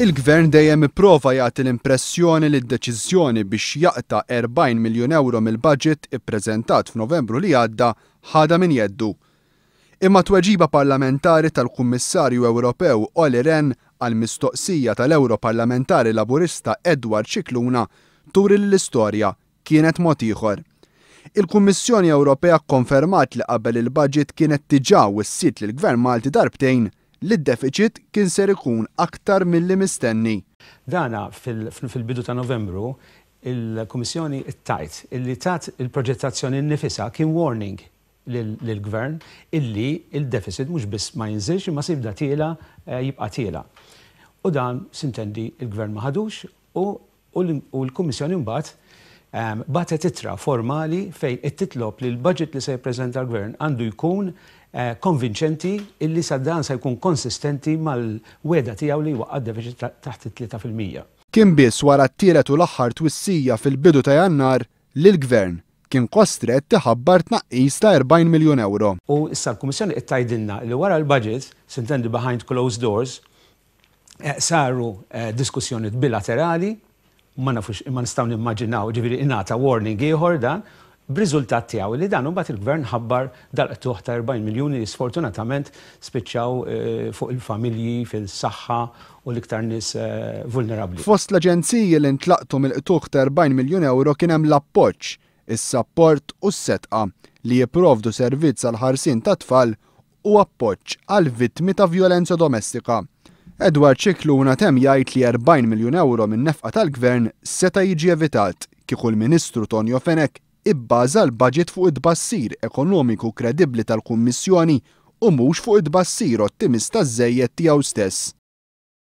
Il-gvern dejjem ipprova jagħti l-impressjoni li d-deċiżjoni biex jaqta 40 miljun euro mill-budget ippreżentat f'Novembru li għadda ħada min jeddu. Imma tweġiba parlamentari tal-Kummissarju Ewropew Oli Ren għal mistoqsija tal-Europarlamentari Laburista Edward Xikluna turi l-istorja kienet mod ieħor. Il-Kummissjoni Ewropea konfermat li qabel il-budget kienet tiġaw is-sit lill gvern Malti darbtejn li d-deficit kien ser ikun aktar mill-li mistenni. Dana fil-bidu ta' novembru il-Komissjoni it-tajt illi tat il-proġettazzjoni nifisa kien warning lill-gvern illi il-deficit mhux biss ma jinżilx imma sibda tiela eh, jibqa' tiela. U dan sintendi il-gvern ma ħadux u l-Komissjoni mbagħad batet titra formali fejn it-titlob li l-budget li se jippreżenta l-gvern għandu jkun eh, konvinċenti illi saddan se jkun konsistenti mal-weda tiegħu li waqqa deficit taħt it-3%. Kien biss wara t-tielet u l-aħħar twissija fil-bidu ta' jannar l gvern kien kostret tiħabbar tnaqqis ta' 40 miljon euro. U issa l-Kummissjoni qed tgħidilna li wara l-budget, sintendi behind closed doors, eh, saru eh, diskussjoni bilaterali ma nafux imma nistgħu nimmaġinaw ġifieri ingħata warning ieħor dan B'riżultat tiegħu li dan imbagħad il-gvern ħabbar dal-qtuħ ta' 40 miljuni li sfortunatament spiċċaw eh, fuq il-familji fil-saħħa u l-iktar nies eh, vulnerabbli. Fost l-aġenziji li ntlaqtu mill-qtuħ ta' 40 miljuni euro kien hemm l-appoġġ, is-sapport u s-setqa li jipprovdu servizz għal ħarsin ta' tfal u appoġġ għal vittmi ta' violenza domestika. Edward Ċikluna tem jgħid li 40 miljun euro minn nefqa tal-gvern seta' jiġi evitat kieku l-Ministru Tonio Fenek ibbaża l-budget fuq id-bassir ekonomiku kredibbli tal-Kummissjoni u mhux fuq id-bassir ottimista żejjed tiegħu stess.